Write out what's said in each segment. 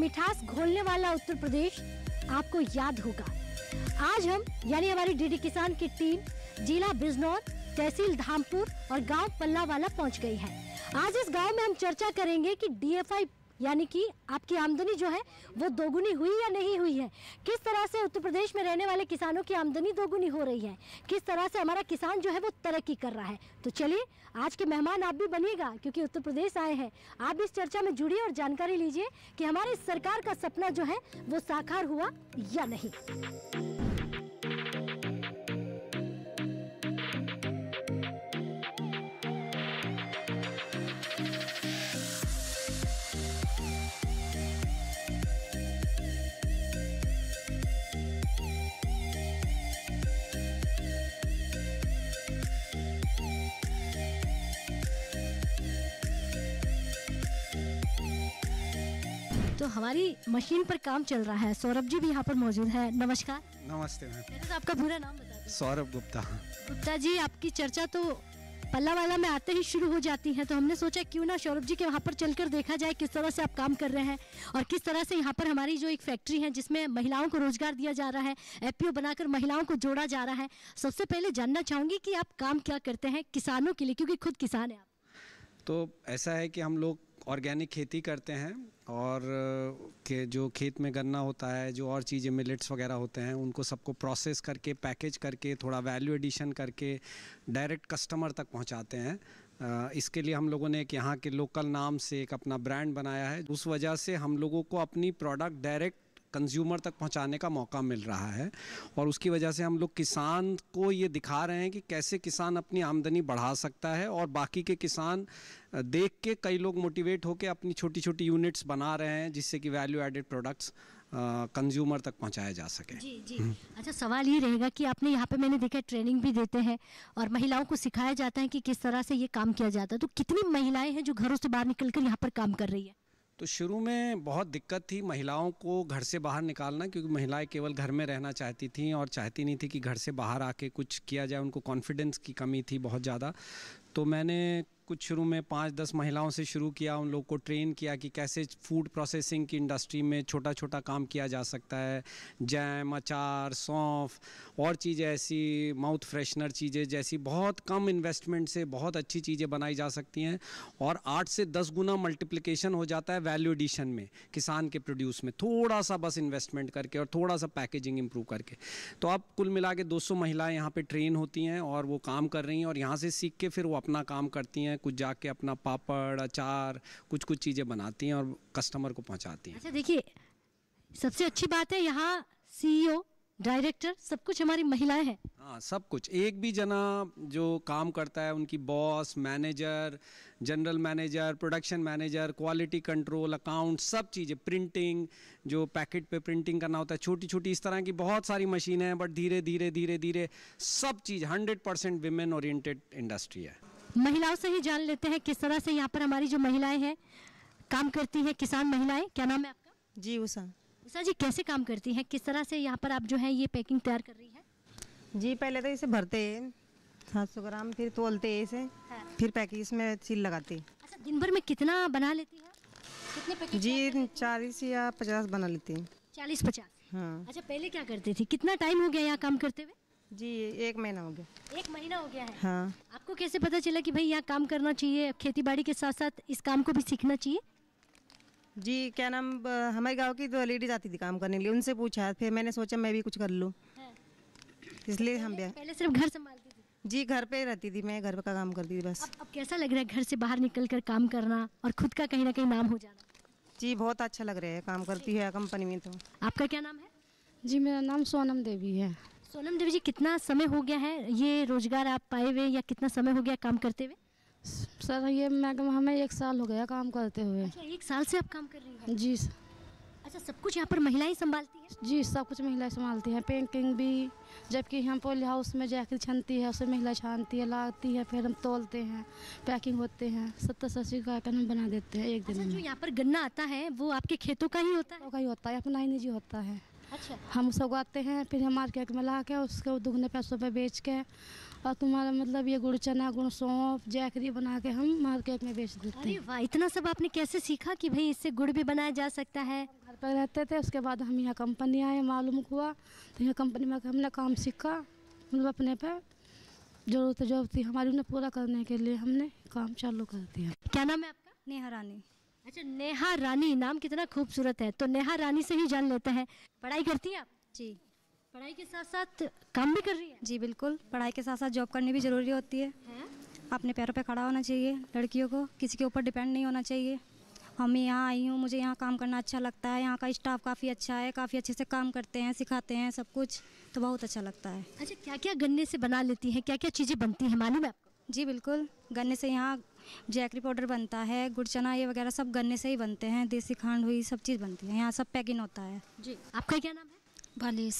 मिठास घोलने वाला उत्तर प्रदेश आपको याद होगा आज हम यानी हमारी डीडी किसान की टीम जिला बिजनौर तहसील धामपुर और गांव पल्ला वाला पहुंच गई है आज इस गांव में हम चर्चा करेंगे कि डीएफआई यानी कि आपकी आमदनी जो है वो दोगुनी हुई या नहीं हुई है किस तरह से उत्तर प्रदेश में रहने वाले किसानों की आमदनी दोगुनी हो रही है किस तरह से हमारा किसान जो है वो तरक्की कर रहा है तो चलिए आज के मेहमान आप भी बनिएगा क्योंकि उत्तर प्रदेश आए हैं आप इस चर्चा में जुड़िए और जानकारी लीजिए कि हमारी सरकार का सपना जो है वो साकार हुआ या नहीं तो हमारी मशीन पर काम चल रहा है सौरभ जी भी यहाँ पर मौजूद है नमस्कार नमस्ते मैम तो आपका पूरा नाम बता सौरभ गुप्ता गुप्ता जी आपकी चर्चा तो पल्ला वाला में आते ही शुरू हो जाती है तो हमने सोचा क्यों ना सौरभ जी के वहाँ पर चलकर देखा जाए किस तरह से आप काम कर रहे हैं और किस तरह से यहाँ पर हमारी जो एक फैक्ट्री है जिसमें महिलाओं को रोजगार दिया जा रहा है एपीओ बनाकर महिलाओं को जोड़ा जा रहा है सबसे पहले जानना चाहूंगी कि आप काम क्या करते हैं किसानों के लिए क्योंकि खुद किसान है आप तो ऐसा है कि हम लोग ऑर्गेनिक खेती करते हैं और के जो खेत में गन्ना होता है जो और चीज़ें मिलेट्स वगैरह होते हैं उनको सबको प्रोसेस करके पैकेज करके थोड़ा वैल्यू एडिशन करके डायरेक्ट कस्टमर तक पहुंचाते हैं इसके लिए हम लोगों ने एक यहाँ के लोकल नाम से एक अपना ब्रांड बनाया है उस वजह से हम लोगों को अपनी प्रोडक्ट डायरेक्ट कंज्यूमर तक पहुंचाने का मौका मिल रहा है और उसकी वजह से हम लोग किसान को ये दिखा रहे हैं कि कैसे किसान अपनी आमदनी बढ़ा सकता है और बाकी के किसान देख के कई लोग मोटिवेट होकर अपनी छोटी छोटी यूनिट्स बना रहे हैं जिससे कि वैल्यू एडेड प्रोडक्ट्स कंज्यूमर तक पहुंचाया जा सके जी जी हम्म। अच्छा सवाल ये रहेगा कि आपने यहाँ पे मैंने देखा ट्रेनिंग भी देते हैं और महिलाओं को सिखाया जाता है कि किस तरह से ये काम किया जाता है तो कितनी महिलाएं हैं जो घरों से बाहर निकलकर कर यहाँ पर काम कर रही है तो शुरू में बहुत दिक्कत थी महिलाओं को घर से बाहर निकालना क्योंकि महिलाएं केवल घर में रहना चाहती थीं और चाहती नहीं थी कि घर से बाहर आके कुछ किया जाए उनको कॉन्फिडेंस की कमी थी बहुत ज़्यादा तो मैंने कुछ शुरू में पाँच दस महिलाओं से शुरू किया उन लोग को ट्रेन किया कि कैसे फूड प्रोसेसिंग की इंडस्ट्री में छोटा छोटा काम किया जा सकता है जैम अचार सौंफ और चीज़ें ऐसी माउथ फ्रेशनर चीज़ें जैसी बहुत कम इन्वेस्टमेंट से बहुत अच्छी चीज़ें बनाई जा सकती हैं और आठ से दस गुना मल्टीप्लिकेशन हो जाता है वैल्यू एडिशन में किसान के प्रोड्यूस में थोड़ा सा बस इन्वेस्टमेंट करके और थोड़ा सा पैकेजिंग इम्प्रूव करके तो अब कुल मिला के 200 महिलाएं यहाँ पे ट्रेन होती हैं और वो काम कर रही हैं और यहाँ से सीख के फिर वो अपना काम करती हैं हैं कुछ जाके अपना पापड़ अचार कुछ कुछ चीज़ें बनाती हैं और कस्टमर को पहुंचाती हैं अच्छा देखिए सबसे अच्छी बात है यहाँ सीईओ डायरेक्टर e सब कुछ हमारी महिलाएं हैं हाँ सब कुछ एक भी जना जो काम करता है उनकी boss manager general manager production manager quality control account सब चीज़ें प्रिंटिंग जो पैकेट पे प्रिंटिंग करना होता है छोटी छोटी इस तरह की बहुत सारी मशीनें हैं बट धीरे धीरे धीरे धीरे सब चीज़ hundred percent women oriented industry है महिलाओं से ही जान लेते हैं किस तरह से यहाँ पर हमारी जो महिलाएं हैं काम करती है किसान महिलाएं क्या नाम है आपका जी उषा उषा जी कैसे काम करती हैं किस तरह से यहाँ पर आप जो है ये पैकिंग तैयार कर रही है जी पहले तो इसे भरते हैं सात सौ ग्राम फिर तोलते हैं इसे हाँ। फिर पैकिंग इसमें सील लगाते अच्छा दिन भर में कितना बना लेती है कितने जी चालीस या पचास बना लेती है चालीस पचास हाँ। अच्छा पहले क्या करती थी कितना टाइम हो गया यहाँ काम करते हुए जी एक महीना हो गया एक महीना हो गया है हाँ आपको कैसे पता चला कि भाई यहाँ काम करना चाहिए खेती बाड़ी के साथ साथ इस काम को भी सीखना चाहिए जी क्या नाम हमारे गांव की दो लेडीज आती थी काम करने के लिए उनसे पूछा फिर मैंने सोचा मैं भी कुछ कर लूँ हाँ। इसलिए हम पहले सिर्फ घर संभालती थी जी घर पे रहती थी मैं घर का काम करती थी बस अब, अब कैसा लग रहा है घर से बाहर निकल कर काम करना और खुद का कहीं ना कहीं नाम हो जाना जी बहुत अच्छा लग रहा है काम करती है कंपनी में तो आपका क्या नाम है जी मेरा नाम सोनम देवी है सोनम देवी जी कितना समय हो गया है ये रोजगार आप पाए हुए या कितना समय हो गया काम करते हुए सर ये मैडम हमें एक साल हो गया काम करते हुए अच्छा एक साल से आप काम कर रही हैं जी सर अच्छा सब कुछ यहाँ पर महिलाएं संभालती हैं जी सब कुछ महिलाएं संभालती हैं पेंटिंग भी जबकि हम पोल हाउस में जैकेट छनती है उसे महिला छानती है लाती है फिर हम तोलते हैं पैकिंग होते हैं सत्तर सस्सी का आइटम हम बना देते हैं एक दिन अच्छा, जो यहाँ पर गन्ना आता है वो आपके खेतों का ही होता है का ही होता है अपना ही निजी होता है अच्छा हम सब उगाते हैं फिर हम मार्केट में ला के उसको दुगने पैसों पे बेच के और तुम्हारा मतलब ये गुड़ चना गुड़ सौंप जैकरी बना के हम मार्केट में बेच देते अरे वाह इतना सब आपने कैसे सीखा कि भाई इससे गुड़ भी बनाया जा सकता है घर पर रहते थे उसके बाद हम यहाँ कंपनी आए मालूम हुआ तो यहाँ कंपनी में हमने काम सीखा मतलब अपने पे जरूरत जो थी हमारी उन्हें पूरा करने के लिए हमने काम चालू कर दिया क्या नाम है आपका नेहा रानी अच्छा नेहा रानी नाम कितना खूबसूरत है तो नेहा रानी से ही जान लेते हैं पढ़ाई करती हैं आप जी पढ़ाई के साथ साथ काम भी कर रही है जी बिल्कुल पढ़ाई के साथ साथ जॉब करनी भी ज़रूरी होती है, अपने पैरों पे खड़ा होना चाहिए लड़कियों को किसी के ऊपर डिपेंड नहीं होना चाहिए हम यहाँ आई हूँ मुझे यहाँ काम करना अच्छा लगता है यहाँ का स्टाफ काफ़ी अच्छा है काफ़ी अच्छे से काम करते हैं सिखाते हैं सब कुछ तो बहुत अच्छा लगता है अच्छा क्या क्या गन्ने से बना लेती हैं क्या क्या चीज़ें बनती हैं मालूम है आपको जी बिल्कुल गन्ने से यहाँ जैकरी पाउडर बनता है गुड़ चना ये वगैरह सब गन्ने से ही बनते हैं देसी खांड हुई सब चीज़ बनती है यहाँ सब पैकिंग होता है जी आपका क्या नाम है बालिस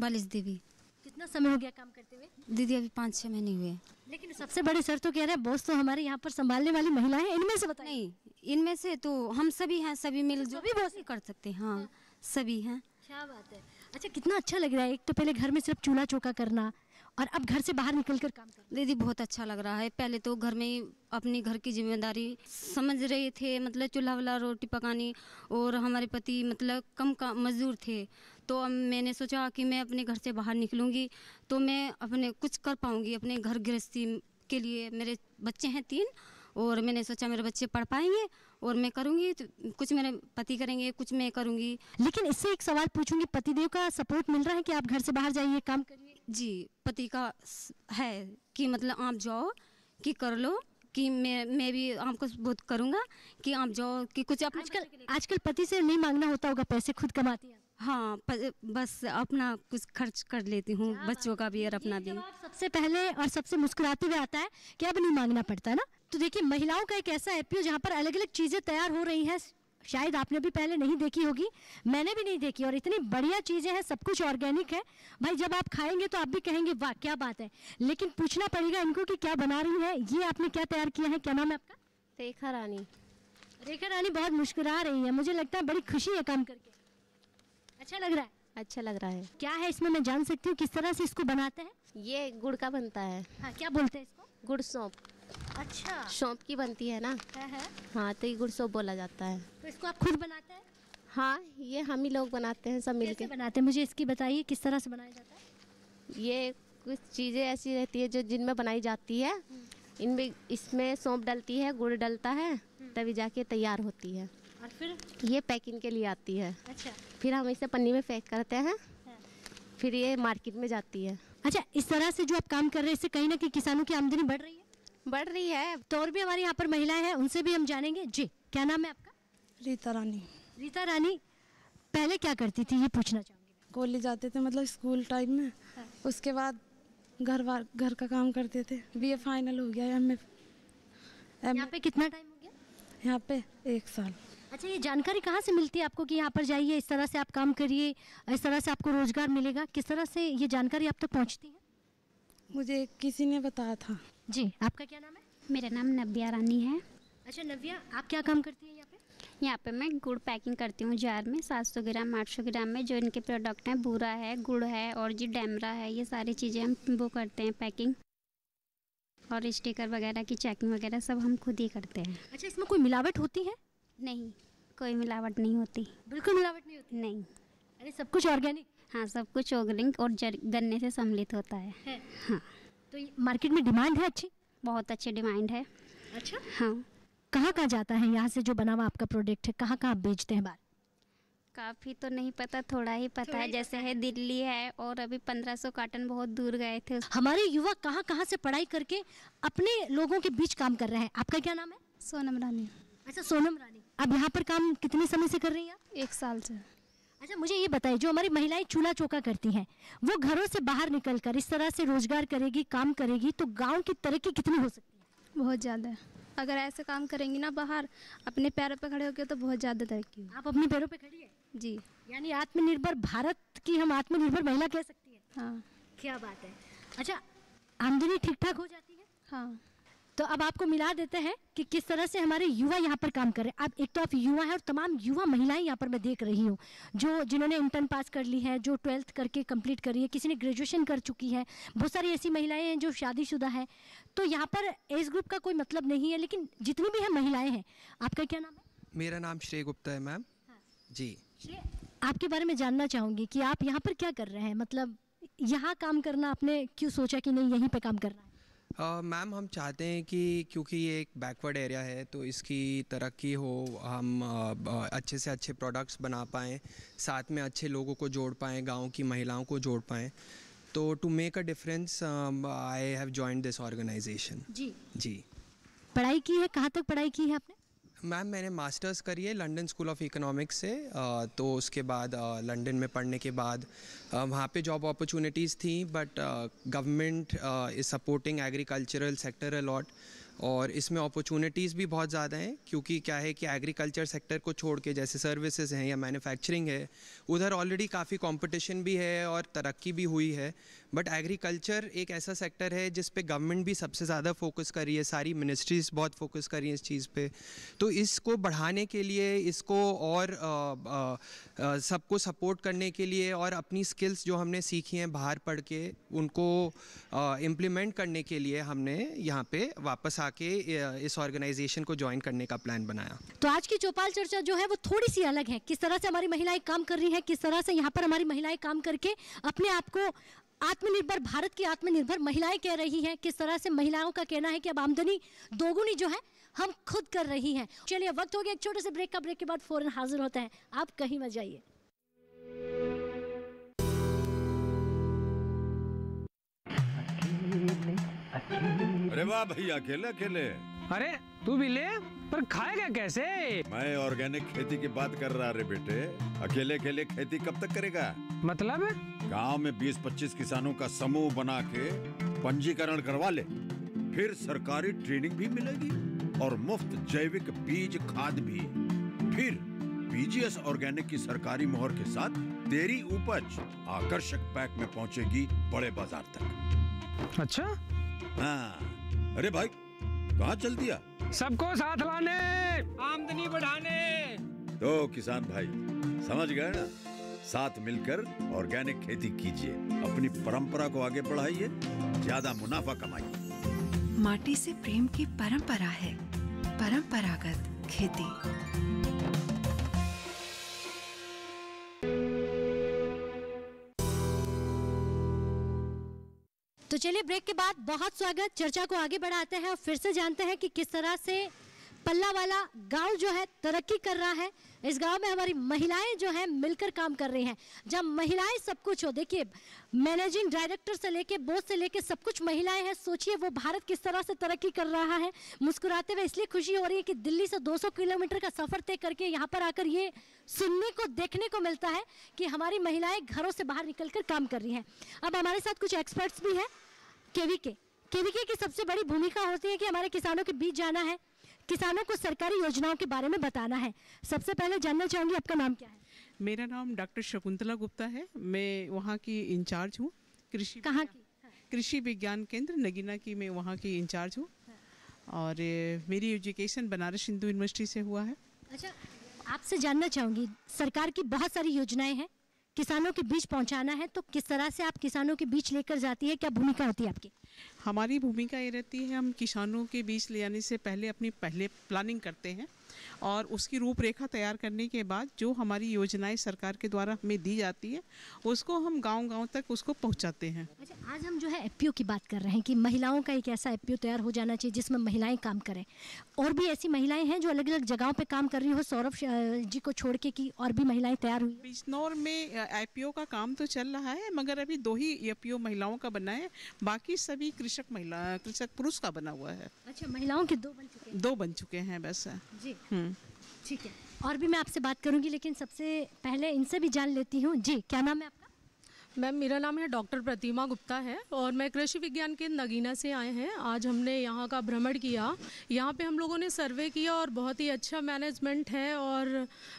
बालिस देवी कितना समय हो गया काम करते हुए दीदी अभी पाँच छः महीने हुए लेकिन सबसे बड़े सर तो कह रहे हैं बॉस तो हमारे यहाँ पर संभालने वाली महिलाएं है इनमें से बता नहीं इनमें से तो हम सभी हैं सभी मिल तो जो भी बॉस कर सकते हैं हाँ, हाँ सभी हैं क्या बात है अच्छा कितना अच्छा लग रहा है एक तो पहले घर में सिर्फ चूल्हा चौका करना और अब घर से बाहर निकल कर काम कर दीदी बहुत अच्छा लग रहा है पहले तो घर में ही अपने घर की जिम्मेदारी समझ रहे थे मतलब चूल्हा वाला रोटी पकानी और हमारे पति मतलब कम का मजदूर थे तो अब मैंने सोचा कि मैं अपने घर से बाहर निकलूँगी तो मैं अपने कुछ कर पाऊँगी अपने घर गृहस्थी के लिए मेरे बच्चे हैं तीन और मैंने सोचा मेरे बच्चे पढ़ पाएंगे और मैं करूँगी तो कुछ मेरे पति करेंगे कुछ मैं करूँगी लेकिन इससे एक सवाल पूछूंगी पतिदेव का सपोर्ट मिल रहा है कि आप घर से बाहर जाइए काम करिए जी पति का है कि मतलब आप जाओ कि कर लो कि मैं मैं भी आपको बहुत करूँगा कि आप जाओ कि कुछ आप आजकल आजकल पति से नहीं मांगना होता होगा पैसे खुद कमाती हैं हाँ प, बस अपना कुछ खर्च कर लेती हूँ बच्चों का भी और अपना भी सबसे पहले और सबसे मुस्कुराते हुए आता है कि अब नहीं मांगना पड़ता है ना तो देखिए महिलाओं का एक ऐसा एपीओ जहाँ पर अलग अलग चीज़ें तैयार हो रही हैं शायद आपने भी पहले नहीं देखी होगी मैंने भी नहीं देखी और इतनी बढ़िया चीज़ें हैं सब कुछ ऑर्गेनिक है भाई जब आप खाएंगे तो आप भी कहेंगे वाह क्या बात है लेकिन पूछना पड़ेगा इनको कि क्या बना रही है ये आपने क्या तैयार किया है क्या नाम है आपका रेखा रानी रेखा रानी बहुत मुस्कुरा रही है मुझे लगता है बड़ी खुशी है काम करके अच्छा लग रहा है अच्छा लग रहा है क्या है इसमें मैं जान सकती हूँ किस तरह से इसको बनाते हैं ये गुड़ का बनता है हाँ क्या बोलते हैं इसको गुड़ सौंप अच्छा शौप की बनती है ना हाँ, हाँ।, हाँ तो ये गुड़सोप बोला जाता है तो इसको आप खुद बनाते हैं हाँ ये हम ही लोग बनाते हैं सब मिलकर बनाते हैं मुझे इसकी बताइए किस तरह से बनाया जाता है ये कुछ चीज़ें ऐसी रहती है जो जिनमें बनाई जाती है इनमें इसमें सौंप डलती है गुड़ डलता है हम्म। तभी जाके तैयार होती है और फिर ये पैकिंग के लिए आती है अच्छा फिर हम इसे पन्नी में पैक करते हैं हाँ। फिर ये मार्केट में जाती है अच्छा इस तरह से जो आप काम कर रहे हैं इससे कहीं ना कहीं किसानों की आमदनी बढ़ रही है बढ़ रही है तो और भी हमारे यहाँ पर महिलाएं हैं उनसे भी हम जानेंगे जी क्या नाम है आपका रीता रानी रीता रानी पहले क्या करती थी ये पूछना चाहूँगी कॉलेज जाते थे मतलब स्कूल टाइम में हाँ। उसके बाद घर वार घर का काम करते थे बी फाइनल हो गया एम एम पे कितना टाइम हो गया यहाँ पे एक साल अच्छा ये जानकारी कहाँ से मिलती है आपको कि यहाँ पर जाइए इस तरह से आप काम करिए इस तरह से आपको रोज़गार मिलेगा किस तरह से ये जानकारी आप तक पहुँचती है मुझे किसी ने बताया था जी आपका क्या नाम है मेरा नाम नव्या रानी है अच्छा नव्या आप क्या काम करती हैं यहाँ पे यहाँ पे मैं गुड़ पैकिंग करती हूँ जार में 700 ग्राम 800 ग्राम में जो इनके प्रोडक्ट हैं बूरा है गुड़ है और जी डैमरा है ये सारी चीज़ें हम वो करते हैं पैकिंग और स्टिकर वगैरह की चेकिंग वगैरह सब हम खुद ही करते हैं अच्छा इसमें कोई मिलावट होती है नहीं कोई मिलावट नहीं होती बिल्कुल मिलावट नहीं होती नहीं अरे सब कुछ ऑर्गेनिक हाँ सब कुछ ऑर्गेनिक और गन्ने से सम्मिलित होता है, है। हाँ तो मार्केट में डिमांड है अच्छी बहुत अच्छी डिमांड है अच्छा हाँ कहाँ कहाँ जाता है यहाँ से जो बना हुआ आपका प्रोडक्ट है कहाँ कहाँ आप बेचते हैं बाहर काफ़ी तो नहीं पता थोड़ा ही पता है जैसे है दिल्ली है और अभी 1500 कार्टन बहुत दूर गए थे हमारे युवा कहाँ कहाँ से पढ़ाई करके अपने लोगों के बीच काम कर रहे हैं आपका क्या नाम है सोनम रानी अच्छा सोनम रानी अब यहाँ पर काम कितने समय से कर रही हैं एक साल से अच्छा मुझे ये बताइए जो हमारी महिलाएं चूल्हा चौका करती हैं वो घरों से बाहर निकल कर इस तरह से रोजगार करेगी काम करेगी तो गाँव की तरक्की कितनी हो सकती है बहुत ज़्यादा अगर ऐसे काम करेंगी ना बाहर अपने पैरों पर खड़े होकर तो बहुत ज़्यादा तरक्की आप अपने पैरों पर खड़ी है जी यानी आत्मनिर्भर भारत की हम आत्मनिर्भर महिला कह सकती है हाँ क्या बात है अच्छा आमदनी ठीक ठाक हो जाती है हाँ तो अब आपको मिला देते हैं कि किस तरह से हमारे युवा यहाँ पर काम कर रहे हैं अब एक तो आप युवा हैं और तमाम युवा महिलाएं यहाँ पर मैं देख रही हूँ जो जिन्होंने इंटर्न पास कर ली है जो ट्वेल्थ करके कंप्लीट करी है किसी ने ग्रेजुएशन कर चुकी है बहुत सारी ऐसी महिलाएं हैं जो शादीशुदा है तो यहाँ पर एज ग्रुप का कोई मतलब नहीं है लेकिन जितनी भी हैं महिलाएं हैं आपका क्या नाम है मेरा नाम श्रेय गुप्ता है मैम हाँ। जी आपके बारे में जानना चाहूंगी कि आप यहाँ पर क्या कर रहे हैं मतलब यहाँ काम करना आपने क्यों सोचा कि नहीं यहीं पर काम करना मैम हम चाहते हैं कि क्योंकि ये एक बैकवर्ड एरिया है तो इसकी तरक्की हो हम अच्छे से अच्छे प्रोडक्ट्स बना पाएँ साथ में अच्छे लोगों को जोड़ पाएँ गाँव की महिलाओं को जोड़ पाएँ तो to make a difference I have join this organisation जी जी पढ़ाई की है कहाँ तक पढ़ाई की है आपने मैम मैंने मास्टर्स करी है लंदन स्कूल ऑफ इकोनॉमिक्स से तो उसके बाद लंदन में पढ़ने के बाद वहाँ पे जॉब अपॉर्चुनिटीज़ थी but government is supporting agricultural sector a lot और इसमें अपॉर्चुनिटीज़ भी बहुत ज़्यादा हैं क्योंकि क्या है कि एग्रीकल्चर सेक्टर को छोड़ के जैसे सर्विसेज हैं या मैन्युफैक्चरिंग है उधर ऑलरेडी काफ़ी कंपटीशन भी है और तरक्की भी हुई है बट एग्रीकल्चर एक ऐसा सेक्टर है जिस पे गवर्नमेंट भी सबसे ज़्यादा फोकस कर रही है सारी मिनिस्ट्रीज बहुत फोकस कर रही हैं इस चीज़ पे तो इसको बढ़ाने के लिए इसको और सबको सपोर्ट करने के लिए और अपनी स्किल्स जो हमने सीखी हैं बाहर पढ़ के उनको इम्प्लीमेंट करने के लिए हमने यहाँ पे वापस आके इस ऑर्गेनाइजेशन को ज्वाइन करने का प्लान बनाया तो आज की चौपाल चर्चा जो है वो थोड़ी सी अलग है किस तरह से हमारी महिलाएं काम कर रही है किस तरह से यहाँ पर हमारी महिलाएं काम करके अपने आप को आत्मनिर्भर भारत की आत्मनिर्भर महिलाएं कह रही हैं किस तरह से महिलाओं का कहना है कि अब आमदनी दोगुनी जो है हम खुद कर रही हैं चलिए वक्त हो गया एक छोटे से ब्रेक का ब्रेक के बाद फ़ौरन हाजिर होते हैं आप कहीं मत जाइए अरे वाह भैया अकेले अकेले अरे तू भी ले पर खाएगा कैसे मैं ऑर्गेनिक खेती की बात कर रहा रे बेटे अकेले अकेले खेती कब तक करेगा मतलब गांव में 20-25 किसानों का समूह बना के पंजीकरण करवा ले फिर सरकारी ट्रेनिंग भी मिलेगी और मुफ्त जैविक बीज खाद भी फिर बीजीएस ऑर्गेनिक की सरकारी मोहर के साथ तेरी उपज आकर्षक पैक में पहुँचेगी बड़े बाजार तक अच्छा हाँ अरे भाई कहाँ चल दिया सबको साथ लाने आमदनी बढ़ाने तो किसान भाई समझ गए ना साथ मिलकर ऑर्गेनिक खेती कीजिए अपनी परंपरा को आगे बढ़ाइए ज्यादा मुनाफा कमाइए माटी से प्रेम की परंपरा है परंपरागत खेती तो चलिए ब्रेक के बाद बहुत स्वागत चर्चा को आगे बढ़ाते हैं और फिर से जानते हैं कि किस तरह से पल्ला वाला गांव जो है तरक्की कर रहा है इस गांव में हमारी महिलाएं जो है मिलकर काम कर रही हैं जब महिलाएं सब कुछ हो देखिए मैनेजिंग डायरेक्टर से लेके बोर्ड से लेके सब कुछ महिलाएं हैं सोचिए वो भारत किस तरह से तरक्की कर रहा है मुस्कुराते हुए इसलिए खुशी हो रही है कि दिल्ली से 200 किलोमीटर का सफर तय करके यहाँ पर आकर ये सुनने को देखने को मिलता है कि हमारी महिलाएं घरों से बाहर निकल कर काम कर रही हैं अब हमारे साथ कुछ एक्सपर्ट्स भी हैं केवीके केवीके की सबसे बड़ी भूमिका होती है कि हमारे किसानों के बीच जाना है किसानों को सरकारी योजनाओं के बारे में बताना है सबसे पहले जानना चाहूँगी आपका नाम क्या है मेरा नाम डॉक्टर शकुंतला गुप्ता है मैं वहाँ की इंचार्ज हूँ कृषि कहाँ की हाँ। कृषि विज्ञान केंद्र नगीना की मैं वहाँ की इंचार्ज हूँ हाँ। और मेरी एजुकेशन बनारस हिंदू यूनिवर्सिटी से हुआ है अच्छा आपसे जानना चाहूँगी सरकार की बहुत सारी योजनाएं हैं किसानों के बीच पहुंचाना है तो किस तरह से आप किसानों के बीच लेकर जाती है क्या भूमिका होती है आपकी हमारी भूमिका ये रहती है हम किसानों के बीच ले आने से पहले अपनी पहले प्लानिंग करते हैं और उसकी रूपरेखा तैयार करने के बाद जो हमारी योजनाएं सरकार के द्वारा हमें दी जाती है उसको हम गांव-गांव तक उसको पहुंचाते हैं अच्छा, आज हम जो है एफ की बात कर रहे हैं कि महिलाओं का एक ऐसा एफ तैयार हो जाना चाहिए जिसमें महिलाएं काम करें और भी ऐसी महिलाएं हैं जो अलग अलग जगहों पर काम कर रही हो सौरभ जी को छोड़ के की और भी महिलाएं तैयार हुई बिजनौर में एफ का काम तो चल रहा है मगर अभी दो ही एफ महिलाओं का बना है बाकी सभी भी कृषक महिला कृषक पुरुष का बना हुआ है अच्छा महिलाओं के दो बन चुके हैं दो बन चुके हैं बस जी हम्म। ठीक है और भी मैं आपसे बात करूंगी लेकिन सबसे पहले इनसे भी जान लेती हूँ जी क्या नाम है आपका मैम मेरा नाम है डॉक्टर प्रतिमा गुप्ता है और मैं कृषि विज्ञान केंद्र नगीना से आए हैं आज हमने यहाँ का भ्रमण किया यहाँ पे हम लोगों ने सर्वे किया और बहुत ही अच्छा मैनेजमेंट है और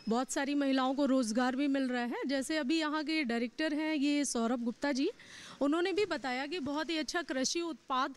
बहुत सारी महिलाओं को रोज़गार भी मिल रहा है जैसे अभी यहाँ के डायरेक्टर हैं ये सौरभ गुप्ता जी उन्होंने भी बताया कि बहुत ही अच्छा कृषि उत्पाद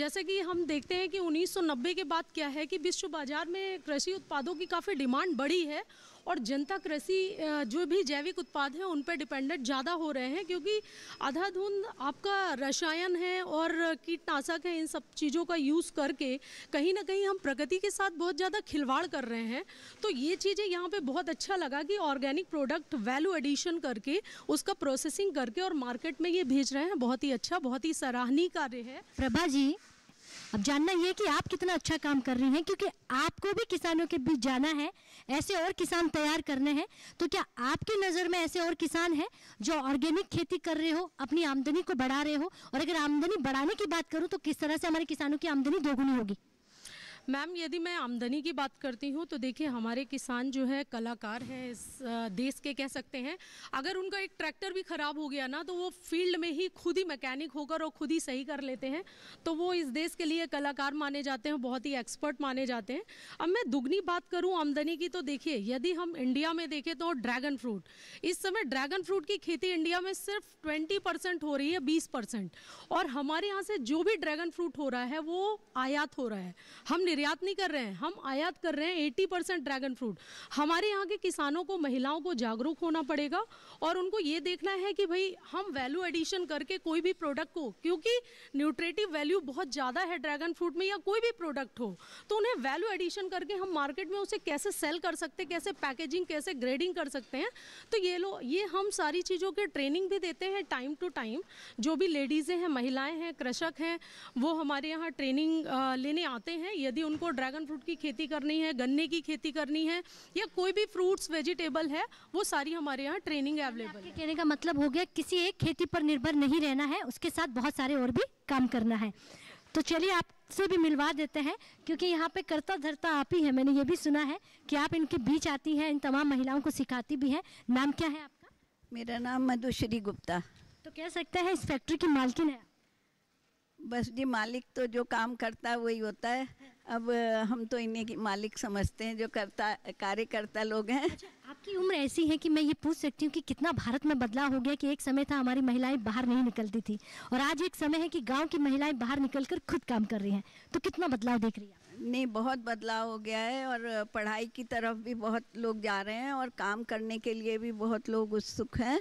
जैसे कि हम देखते हैं कि 1990 के बाद क्या है कि विश्व बाज़ार में कृषि उत्पादों की काफ़ी डिमांड बढ़ी है और जनता कृषि जो भी जैविक उत्पाद हैं उन पर डिपेंडेंट ज़्यादा हो रहे हैं क्योंकि आधा धुंध आपका रसायन है और कीटनाशक है इन सब चीज़ों का यूज़ करके कहीं ना कहीं हम प्रगति के साथ बहुत ज़्यादा खिलवाड़ कर रहे हैं तो ये चीज़ें यहाँ पर बहुत अच्छा लगा कि ऑर्गेनिक प्रोडक्ट वैल्यू एडिशन करके उसका प्रोसेसिंग करके और मार्केट में ये भेज रहे हैं बहुत ही अच्छा बहुत ही सराहनीय कार्य है प्रभा जी अब जानना ये कि आप कितना अच्छा काम कर रही हैं क्योंकि आपको भी किसानों के बीच जाना है ऐसे और किसान तैयार करने हैं तो क्या आपकी नज़र में ऐसे और किसान हैं जो ऑर्गेनिक खेती कर रहे हो अपनी आमदनी को बढ़ा रहे हो और अगर आमदनी बढ़ाने की बात करूँ तो किस तरह से हमारे किसानों की आमदनी दोगुनी होगी मैम यदि मैं आमदनी की बात करती हूँ तो देखिए हमारे किसान जो है कलाकार हैं इस देश के कह सकते हैं अगर उनका एक ट्रैक्टर भी ख़राब हो गया ना तो वो फील्ड में ही खुद ही मैकेनिक होकर और खुद ही सही कर लेते हैं तो वो इस देश के लिए कलाकार माने जाते हैं बहुत ही एक्सपर्ट माने जाते हैं अब मैं दुगनी बात करूँ आमदनी की तो देखिए यदि हम इंडिया में देखें तो ड्रैगन फ्रूट इस समय ड्रैगन फ्रूट की खेती इंडिया में सिर्फ ट्वेंटी हो रही है बीस और हमारे यहाँ से जो भी ड्रैगन फ्रूट हो रहा है वो आयात हो रहा है हमने निर्यात नहीं कर रहे हैं हम आयात कर रहे हैं 80 परसेंट ड्रैगन फ्रूट हमारे यहाँ के किसानों को महिलाओं को जागरूक होना पड़ेगा और उनको ये देखना है कि भाई हम वैल्यू एडिशन करके कोई भी प्रोडक्ट को क्योंकि न्यूट्रेटिव वैल्यू बहुत ज़्यादा है ड्रैगन फ्रूट में या कोई भी प्रोडक्ट हो तो उन्हें वैल्यू एडिशन करके हम मार्केट में उसे कैसे सेल कर सकते कैसे पैकेजिंग कैसे ग्रेडिंग कर सकते हैं तो ये लो ये हम सारी चीज़ों के ट्रेनिंग भी देते हैं टाइम टू टाइम जो भी लेडीज़ें हैं महिलाएं हैं कृषक हैं वो हमारे यहाँ ट्रेनिंग लेने आते हैं यदि उनको ड्रैगन फ्रूट की खेती करनी है गन्ने की खेती करनी है या कोई भी फ्रूट्स वेजिटेबल है वो सारी हमारे यहाँ ट्रेनिंग अवेलेबल है कहने का मतलब हो गया किसी एक खेती पर निर्भर नहीं रहना है उसके साथ बहुत सारे और भी काम करना है तो चलिए आपसे भी मिलवा देते हैं क्योंकि यहाँ पे करता धरता आप ही है मैंने ये भी सुना है कि आप इनके बीच आती हैं इन तमाम महिलाओं को सिखाती भी हैं नाम क्या है आपका मेरा नाम मधुश्री गुप्ता तो कह सकते हैं इस फैक्ट्री की मालकिन है बस जी मालिक तो जो काम करता है वही होता है अब हम तो इन्हें की मालिक समझते हैं जो करता कार्यकर्ता लोग हैं अच्छा, आपकी उम्र ऐसी है कि मैं ये पूछ सकती हूँ कि कितना भारत में बदलाव हो गया कि एक समय था हमारी महिलाएं बाहर नहीं निकलती थी और आज एक समय है कि गांव की महिलाएं बाहर निकलकर खुद काम कर रही हैं तो कितना बदलाव देख रही है नहीं बहुत बदलाव हो गया है और पढ़ाई की तरफ भी बहुत लोग जा रहे हैं और काम करने के लिए भी बहुत लोग उत्सुक हैं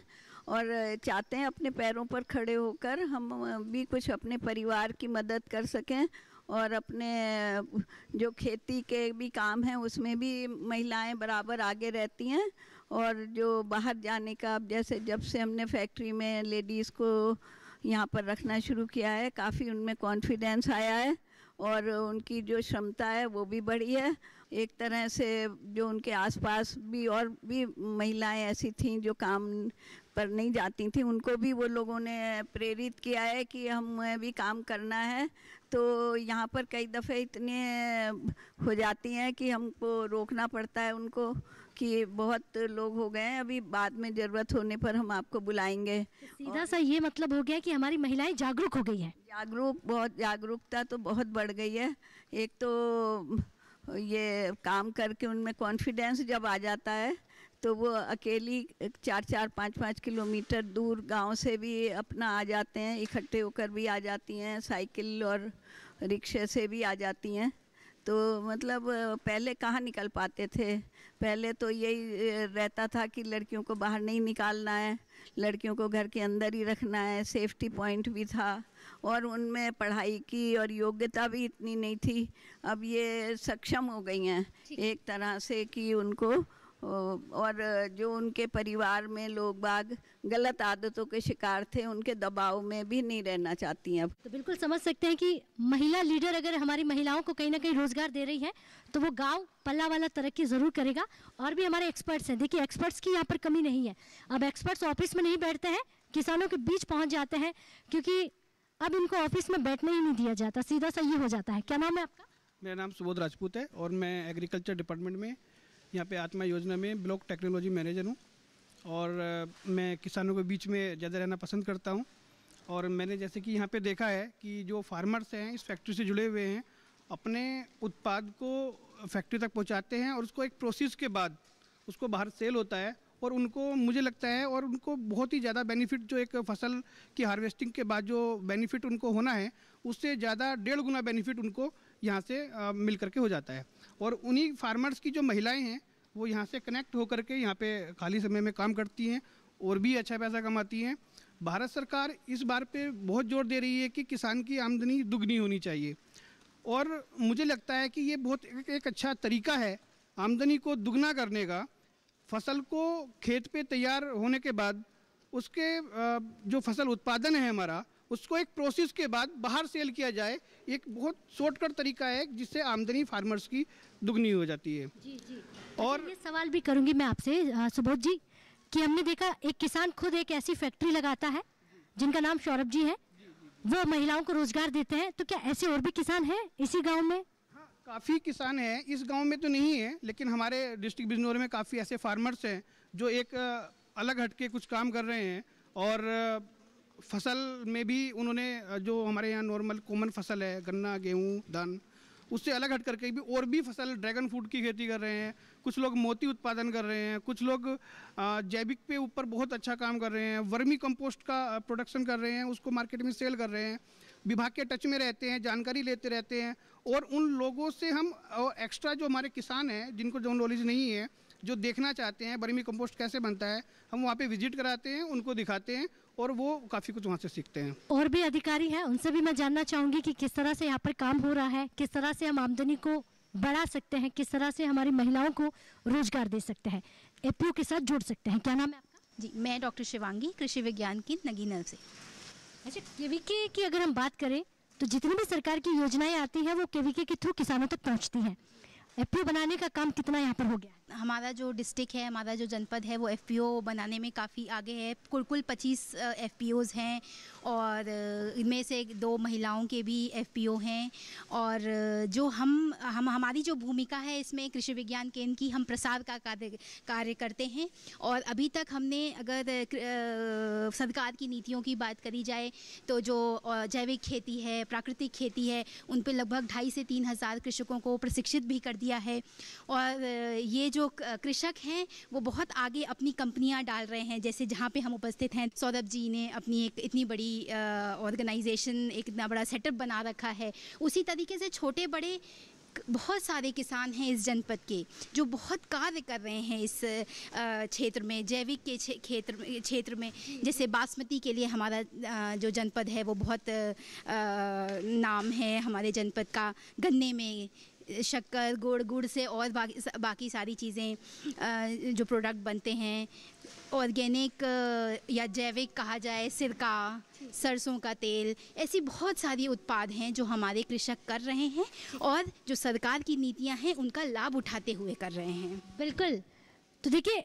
और चाहते हैं अपने पैरों पर खड़े होकर हम भी कुछ अपने परिवार की मदद कर सकें और अपने जो खेती के भी काम हैं उसमें भी महिलाएं बराबर आगे रहती हैं और जो बाहर जाने का अब जैसे जब से हमने फैक्ट्री में लेडीज़ को यहाँ पर रखना शुरू किया है काफ़ी उनमें कॉन्फिडेंस आया है और उनकी जो क्षमता है वो भी बढ़ी है एक तरह से जो उनके आसपास भी और भी महिलाएं ऐसी थीं जो काम पर नहीं जाती थी उनको भी वो लोगों ने प्रेरित किया है कि हमें भी काम करना है तो यहाँ पर कई दफ़े इतने हो जाती हैं कि हमको रोकना पड़ता है उनको कि बहुत लोग हो गए हैं अभी बाद में ज़रूरत होने पर हम आपको बुलाएंगे सीधा सा ये मतलब हो गया कि हमारी महिलाएं जागरूक हो गई हैं जागरूक बहुत जागरूकता तो बहुत बढ़ गई है एक तो ये काम करके उनमें कॉन्फिडेंस जब आ जाता है तो वो अकेली चार चार पाँच पाँच किलोमीटर दूर गांव से भी अपना आ जाते हैं इकट्ठे होकर भी आ जाती हैं साइकिल और रिक्शे से भी आ जाती हैं तो मतलब पहले कहाँ निकल पाते थे पहले तो यही रहता था कि लड़कियों को बाहर नहीं निकालना है लड़कियों को घर के अंदर ही रखना है सेफ्टी पॉइंट भी था और उनमें पढ़ाई की और योग्यता भी इतनी नहीं थी अब ये सक्षम हो गई हैं एक तरह से कि उनको और जो उनके परिवार में लोग बाग गलत आदतों के शिकार थे उनके दबाव में भी नहीं रहना चाहती हैं तो बिल्कुल समझ सकते हैं कि महिला लीडर अगर हमारी महिलाओं को कहीं ना कहीं रोजगार दे रही है तो वो गांव पल्ला वाला तरक्की ज़रूर करेगा और भी हमारे एक्सपर्ट्स हैं देखिए एक्सपर्ट्स की यहाँ पर कमी नहीं है अब एक्सपर्ट्स ऑफिस में नहीं बैठते हैं किसानों के बीच पहुँच जाते हैं क्योंकि अब इनको ऑफिस में बैठने ही नहीं दिया जाता सीधा सा ये हो जाता है क्या नाम है आपका मेरा नाम सुबोध राजपूत है और मैं एग्रीकल्चर डिपार्टमेंट में यहाँ पे आत्मा योजना में ब्लॉक टेक्नोलॉजी मैनेजर हूँ और मैं किसानों के बीच में ज़्यादा रहना पसंद करता हूँ और मैंने जैसे कि यहाँ पे देखा है कि जो फार्मर्स हैं इस फैक्ट्री से जुड़े हुए हैं अपने उत्पाद को फैक्ट्री तक पहुँचाते हैं और उसको एक प्रोसेस के बाद उसको बाहर सेल होता है और उनको मुझे लगता है और उनको बहुत ही ज़्यादा बेनिफिट जो एक फसल की हार्वेस्टिंग के बाद जो बेनिफिट उनको होना है उससे ज़्यादा डेढ़ गुना बेनिफिट उनको यहाँ से मिल करके हो जाता है और उन्हीं फार्मर्स की जो महिलाएं हैं वो यहाँ से कनेक्ट होकर के यहाँ पे खाली समय में काम करती हैं और भी अच्छा पैसा कमाती हैं भारत सरकार इस बार पे बहुत जोर दे रही है कि किसान की आमदनी दुगनी होनी चाहिए और मुझे लगता है कि ये बहुत एक, एक अच्छा तरीका है आमदनी को दुगना करने का फसल को खेत पे तैयार होने के बाद उसके जो फसल उत्पादन है हमारा उसको एक प्रोसेस के बाद बाहर सेल किया जाए एक बहुत शॉर्टकट तरीका है जिससे आमदनी फार्मर्स की दुगनी हो जाती है जी जी अच्छा, और ये सवाल भी करूंगी मैं आपसे सुबोध जी कि हमने देखा एक किसान खुद एक ऐसी फैक्ट्री लगाता है जिनका नाम सौरभ जी है वो महिलाओं को रोजगार देते हैं तो क्या ऐसे और भी किसान हैं इसी गाँव में हाँ, काफ़ी किसान हैं इस गांव में तो नहीं है लेकिन हमारे डिस्ट्रिक्ट बिजनौर में काफ़ी ऐसे फार्मर्स हैं जो एक अलग हटके कुछ काम कर रहे हैं और फसल में भी उन्होंने जो हमारे यहाँ नॉर्मल कॉमन फसल है गन्ना गेहूँ धान उससे अलग हट करके भी और भी फसल ड्रैगन फ्रूट की खेती कर रहे हैं कुछ लोग मोती उत्पादन कर रहे हैं कुछ लोग जैविक पे ऊपर बहुत अच्छा काम कर रहे हैं वर्मी कंपोस्ट का प्रोडक्शन कर रहे हैं उसको मार्केट में सेल कर रहे हैं विभाग के टच में रहते हैं जानकारी लेते रहते हैं और उन लोगों से हम एक्स्ट्रा जो हमारे किसान हैं जिनको जो नॉलेज नहीं है जो देखना चाहते हैं बर्मी कंपोस्ट कैसे बनता है हम वहाँ पे विजिट कराते हैं उनको दिखाते हैं और वो काफ़ी कुछ वहाँ से सीखते हैं और भी अधिकारी हैं उनसे भी मैं जानना चाहूंगी कि किस तरह से यहाँ पर काम हो रहा है किस तरह से हम आमदनी को बढ़ा सकते हैं किस तरह से हमारी महिलाओं को रोजगार दे सकते हैं एपीओ के साथ जुड़ सकते हैं क्या नाम है आपका जी मैं डॉक्टर शिवांगी कृषि विज्ञान की नगीनल से अच्छा केवीके की अगर हम बात करें तो जितनी भी सरकार की योजनाएं आती हैं वो केवीके के थ्रू किसानों तक पहुँचती हैं एपीओ बनाने का काम कितना यहाँ पर हो गया है हमारा जो डिस्ट्रिक्ट है हमारा जो जनपद है वो एफ बनाने में काफ़ी आगे है कुल कुल पच्चीस एफ हैं और इनमें से दो महिलाओं के भी एफ हैं और जो हम हम हमारी जो भूमिका है इसमें कृषि विज्ञान केंद्र की हम प्रसार का कार्य कार्य करते हैं और अभी तक हमने अगर सरकार की नीतियों की बात करी जाए तो जो जैविक खेती है प्राकृतिक खेती है उन पर लगभग ढाई से तीन हज़ार कृषकों को प्रशिक्षित भी कर दिया है और ये जो जो कृषक हैं वो बहुत आगे अपनी कंपनियां डाल रहे हैं जैसे जहाँ पे हम उपस्थित हैं सौरभ जी ने अपनी एक इतनी बड़ी ऑर्गेनाइजेशन एक इतना बड़ा सेटअप बना रखा है उसी तरीके से छोटे बड़े बहुत सारे किसान हैं इस जनपद के जो बहुत कार्य कर रहे हैं इस क्षेत्र में जैविक के क्षेत्र क्षेत्र में जैसे बासमती के लिए हमारा जो जनपद है वो बहुत नाम है हमारे जनपद का गन्ने में शक्कर गुड़ गुड़ से और बाकी बाकी सारी चीज़ें जो प्रोडक्ट बनते हैं ऑर्गेनिक या जैविक कहा जाए सिरका सरसों का तेल ऐसी बहुत सारी उत्पाद हैं जो हमारे कृषक कर रहे हैं और जो सरकार की नीतियां हैं उनका लाभ उठाते हुए कर रहे हैं बिल्कुल तो देखिए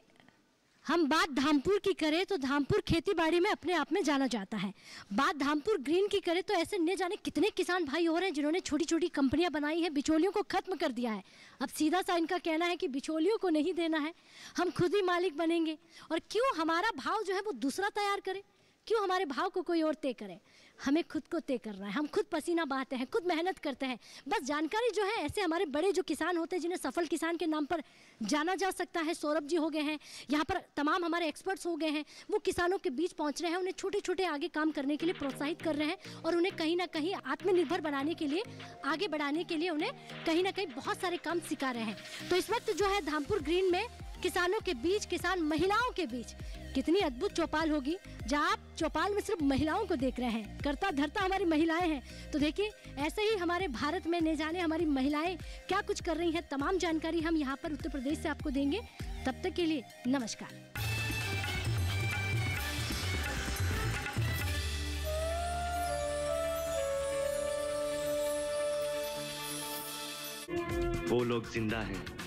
हम बात धामपुर की करें तो धामपुर खेतीबाड़ी में अपने आप में जाना जाता है बात धामपुर ग्रीन की करें तो ऐसे न जाने कितने किसान भाई हो रहे हैं जिन्होंने छोटी छोटी कंपनियां बनाई हैं बिचौलियों को ख़त्म कर दिया है अब सीधा सा इनका कहना है कि बिचौलियों को नहीं देना है हम खुद ही मालिक बनेंगे और क्यों हमारा भाव जो है वो दूसरा तैयार करें क्यों हमारे भाव को कोई और तय करे हमें खुद को तय करना है हम खुद पसीना बहाते हैं खुद मेहनत करते हैं बस जानकारी जो है ऐसे हमारे बड़े जो किसान होते हैं जिन्हें सफल किसान के नाम पर जाना जा सकता है सौरभ जी हो गए हैं यहाँ पर तमाम हमारे एक्सपर्ट्स हो गए हैं वो किसानों के बीच पहुँच रहे हैं उन्हें छोटे छोटे आगे काम करने के लिए प्रोत्साहित कर रहे हैं और उन्हें कहीं ना कहीं आत्मनिर्भर बनाने के लिए आगे बढ़ाने के लिए उन्हें कहीं ना कहीं बहुत सारे काम सिखा रहे हैं तो इस वक्त जो है धामपुर ग्रीन में किसानों के बीच किसान महिलाओं के बीच कितनी अद्भुत चौपाल होगी जहाँ आप चौपाल में सिर्फ महिलाओं को देख रहे हैं करता धरता हमारी महिलाएं हैं तो देखिए ऐसे ही हमारे भारत में न जाने हमारी महिलाएं क्या कुछ कर रही हैं तमाम जानकारी हम यहाँ पर उत्तर प्रदेश से आपको देंगे तब तक के लिए नमस्कार वो लोग जिंदा हैं